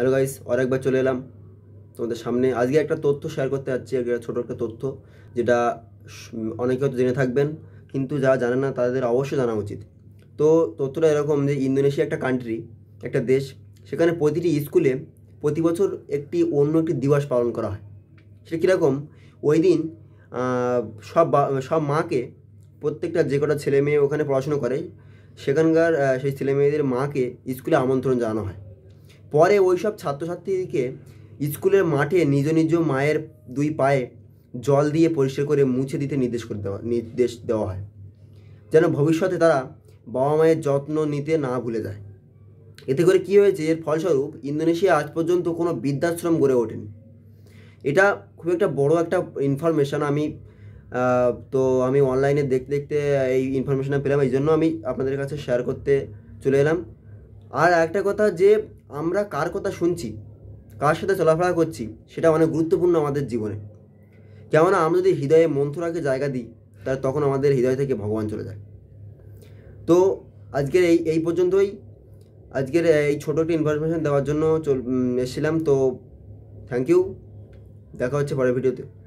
hello guys একবার চলে এলাম তোমাদের সামনে আজকে একটা তথ্য শেয়ার করতে যাচ্ছি একটা ছোটো একটা তথ্য যেটা অনেকে হয়তো জেনে থাকবেন কিন্তু যারা জানে না তাদের অবশ্যই জানা উচিত তো তথ্যটা এরকম যে ইন্দোনেশিয়া একটা কান্ট্রি একটা দেশ সেখানে প্রতিটি স্কুলে প্রতি বছর একটি অন্য একটি দিবস পালন করা হয় সে কীরকম ওই দিন সব সব মাকে প্রত্যেকটা যে কটা ছেলে মেয়ে ওখানে পড়াশুনো করে সেখানকার সেই ছেলে মেয়েদের মাকে স্কুলে আমন্ত্রণ জানানো হয় পরে ওইসব ছাত্রছাত্রীকে স্কুলের মাঠে নিজ নিজ মায়ের দুই পায়ে জল দিয়ে পরিষ্কার করে মুছে দিতে নির্দেশ করে দেওয়া নির্দেশ দেওয়া হয় যেন ভবিষ্যতে তারা বাবা মায়ের যত্ন নিতে না ভুলে যায় এতে করে কি হয়েছে এর ফলস্বরূপ ইন্দোনেশিয়া আজ পর্যন্ত কোনো বৃদ্ধাশ্রম গড়ে ওঠেনি এটা খুব একটা বড় একটা ইনফরমেশান আমি তো আমি অনলাইনে দেখতে দেখতে এই ইনফরমেশানটা পেলাম এই জন্য আমি আপনাদের কাছে শেয়ার করতে চলে এলাম আর একটা কথা যে আমরা কার কথা শুনছি কার সাথে চলাফেরা করছি সেটা অনেক গুরুত্বপূর্ণ আমাদের জীবনে কেননা আমরা যদি হৃদয়ে মন্থরাকে জায়গা দিই তাহলে তখন আমাদের হৃদয় থেকে ভগবান চলে যায় তো আজকের এই এই পর্যন্তই আজকের এই ছোটো একটি ইনফরমেশান দেওয়ার জন্য চল এসেছিলাম তো থ্যাংক ইউ দেখা হচ্ছে পরের ভিডিওতে